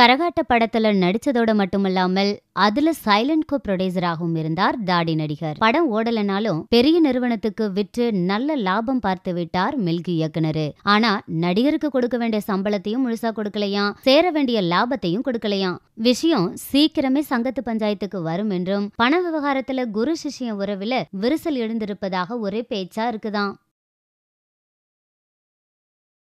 கரகாட்ட படத்துல நடிச்சதோட மட்டுமல்லாமல் அதுல சைலண்ட் கோ ப்ரொடியூசராகவும் இருந்தார் தாடி நடிகர் படம் ஓடலனாலும் பெரிய நிறுவனத்துக்கு விற்று நல்ல லாபம் பார்த்து விட்டார் மில்கி இயக்குனர் ஆனா நடிகருக்கு கொடுக்க வேண்டிய சம்பளத்தையும் முழுசா கொடுக்கலையாம் சேர வேண்டிய லாபத்தையும் கொடுக்கலையாம் விஷயம் சீக்கிரமே சங்கத்து பஞ்சாயத்துக்கு வரும் என்றும் பண விவகாரத்துல குரு சிஷிய உறவுல விரிசல் எழுந்திருப்பதாக ஒரே பேச்சா இருக்குதான்